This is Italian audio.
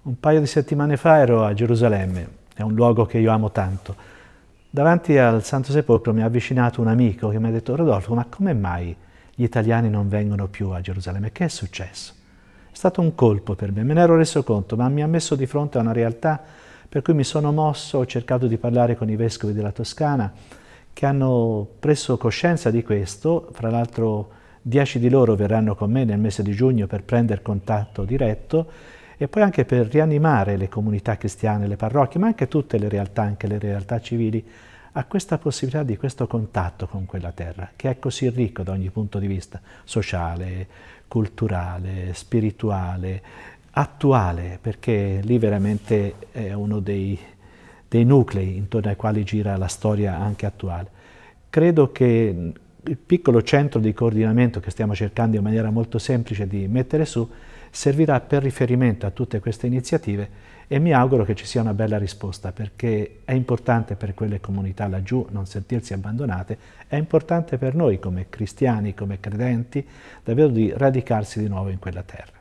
Un paio di settimane fa ero a Gerusalemme, è un luogo che io amo tanto. Davanti al Santo Sepolcro mi ha avvicinato un amico che mi ha detto Rodolfo, ma come mai gli italiani non vengono più a Gerusalemme? Che è successo? È stato un colpo per me, me ne ero reso conto, ma mi ha messo di fronte a una realtà per cui mi sono mosso, ho cercato di parlare con i vescovi della Toscana che hanno preso coscienza di questo, fra l'altro dieci di loro verranno con me nel mese di giugno per prendere contatto diretto e poi anche per rianimare le comunità cristiane, le parrocchie, ma anche tutte le realtà, anche le realtà civili, a questa possibilità di questo contatto con quella terra, che è così ricco da ogni punto di vista, sociale, culturale, spirituale, attuale, perché lì veramente è uno dei, dei nuclei intorno ai quali gira la storia anche attuale. Credo che il piccolo centro di coordinamento che stiamo cercando in maniera molto semplice di mettere su servirà per riferimento a tutte queste iniziative e mi auguro che ci sia una bella risposta perché è importante per quelle comunità laggiù non sentirsi abbandonate, è importante per noi come cristiani, come credenti, davvero di radicarsi di nuovo in quella terra.